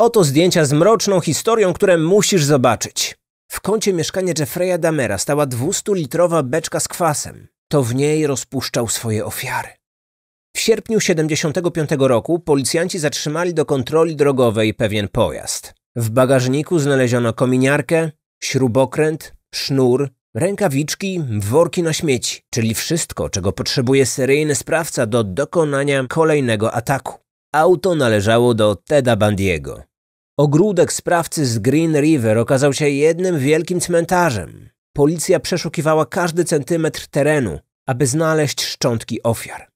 Oto zdjęcia z mroczną historią, które musisz zobaczyć. W kącie mieszkania Jeffreya Damera stała 200-litrowa beczka z kwasem. To w niej rozpuszczał swoje ofiary. W sierpniu 75 roku policjanci zatrzymali do kontroli drogowej pewien pojazd. W bagażniku znaleziono kominiarkę, śrubokręt, sznur, rękawiczki, worki na śmieci, czyli wszystko, czego potrzebuje seryjny sprawca do dokonania kolejnego ataku. Auto należało do Teda Bandiego. Ogródek sprawcy z Green River okazał się jednym wielkim cmentarzem. Policja przeszukiwała każdy centymetr terenu, aby znaleźć szczątki ofiar.